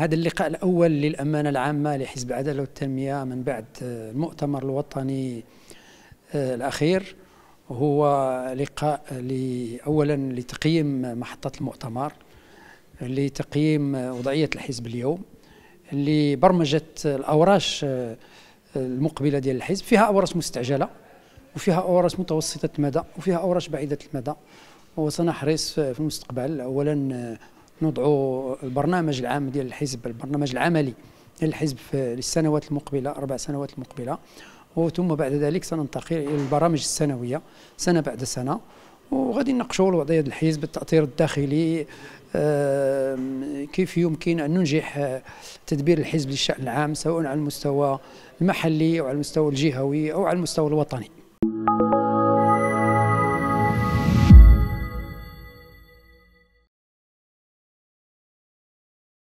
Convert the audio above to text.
هذا اللقاء الأول للأمانة العامة لحزب العدالة والتنمية من بعد آه، المؤتمر الوطني آه، الأخير هو لقاء أولا لتقييم محطة المؤتمر لتقييم وضعية الحزب اليوم لبرمجة الأوراش آه، المقبلة ديال الحزب فيها أوراش مستعجلة وفيها أوراش متوسطة المدى وفيها أوراش بعيدة المدى وسنحرص في المستقبل أولا نضعوا البرنامج العام ديال الحزب البرنامج العملي للحزب في السنوات المقبله اربع سنوات المقبله وثم بعد ذلك سننتقل الى البرامج السنويه سنه بعد سنه وغادي نناقشوا الوضعيه ديال الحزب التاثير الداخلي كيف يمكن ان ننجح آه، تدبير الحزب للشان العام سواء على المستوى المحلي او على المستوى الجهوي او على المستوى الوطني